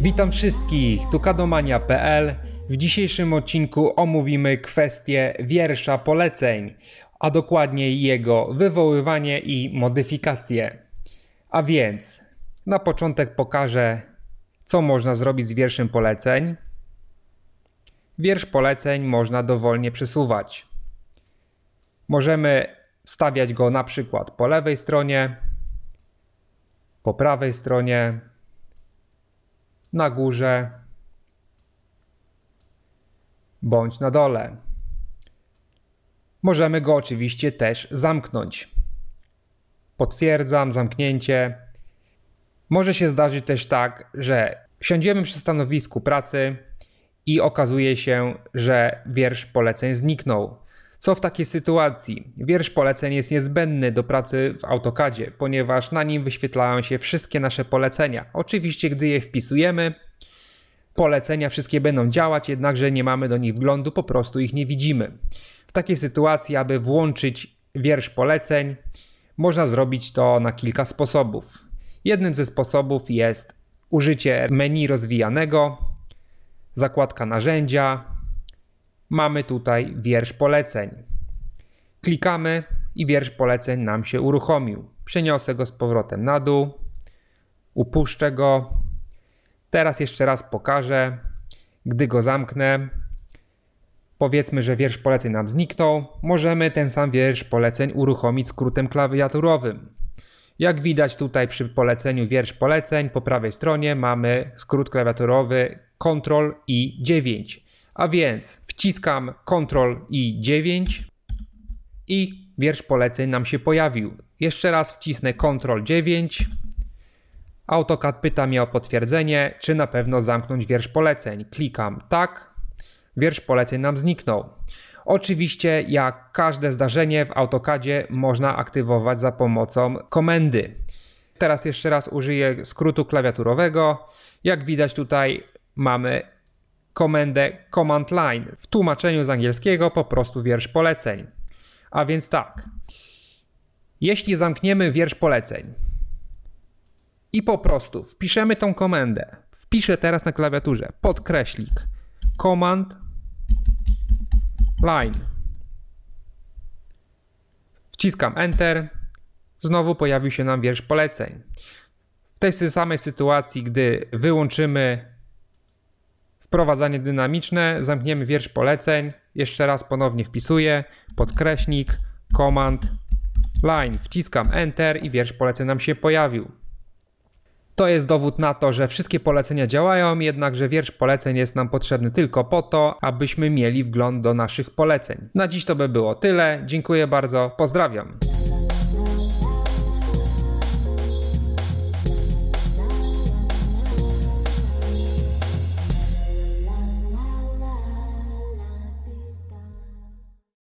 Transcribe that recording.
Witam wszystkich, tu kadomania.pl. W dzisiejszym odcinku omówimy kwestię wiersza poleceń, a dokładniej jego wywoływanie i modyfikacje. A więc na początek pokażę, co można zrobić z wierszem poleceń. Wiersz poleceń można dowolnie przesuwać. Możemy stawiać go na przykład po lewej stronie, po prawej stronie, na górze bądź na dole. Możemy go oczywiście też zamknąć. Potwierdzam zamknięcie. Może się zdarzyć też tak, że siądziemy przy stanowisku pracy i okazuje się, że wiersz poleceń zniknął. Co w takiej sytuacji? Wiersz poleceń jest niezbędny do pracy w AutoCADzie, ponieważ na nim wyświetlają się wszystkie nasze polecenia. Oczywiście, gdy je wpisujemy, polecenia wszystkie będą działać, jednakże nie mamy do nich wglądu, po prostu ich nie widzimy. W takiej sytuacji, aby włączyć wiersz poleceń, można zrobić to na kilka sposobów. Jednym ze sposobów jest użycie menu rozwijanego, zakładka narzędzia, mamy tutaj wiersz poleceń. Klikamy i wiersz poleceń nam się uruchomił. Przeniosę go z powrotem na dół, upuszczę go. Teraz jeszcze raz pokażę. Gdy go zamknę, powiedzmy, że wiersz poleceń nam zniknął, możemy ten sam wiersz poleceń uruchomić skrótem klawiaturowym. Jak widać tutaj przy poleceniu wiersz poleceń po prawej stronie mamy skrót klawiaturowy Ctrl i 9. A więc Wciskam Ctrl i 9 i wiersz poleceń nam się pojawił. Jeszcze raz wcisnę Ctrl 9. AutoCAD pyta mnie o potwierdzenie, czy na pewno zamknąć wiersz poleceń. Klikam tak. Wiersz poleceń nam zniknął. Oczywiście, jak każde zdarzenie w AutoCADzie można aktywować za pomocą komendy. Teraz jeszcze raz użyję skrótu klawiaturowego. Jak widać tutaj mamy komendę command line, w tłumaczeniu z angielskiego po prostu wiersz poleceń. A więc tak, jeśli zamkniemy wiersz poleceń i po prostu wpiszemy tą komendę, wpiszę teraz na klawiaturze podkreślik command line. Wciskam Enter, znowu pojawił się nam wiersz poleceń. W tej samej sytuacji, gdy wyłączymy wprowadzanie dynamiczne, zamkniemy wiersz poleceń, jeszcze raz ponownie wpisuję, podkreśnik, command, line, wciskam enter i wiersz poleceń nam się pojawił. To jest dowód na to, że wszystkie polecenia działają, jednakże wiersz poleceń jest nam potrzebny tylko po to, abyśmy mieli wgląd do naszych poleceń. Na dziś to by było tyle. Dziękuję bardzo, pozdrawiam.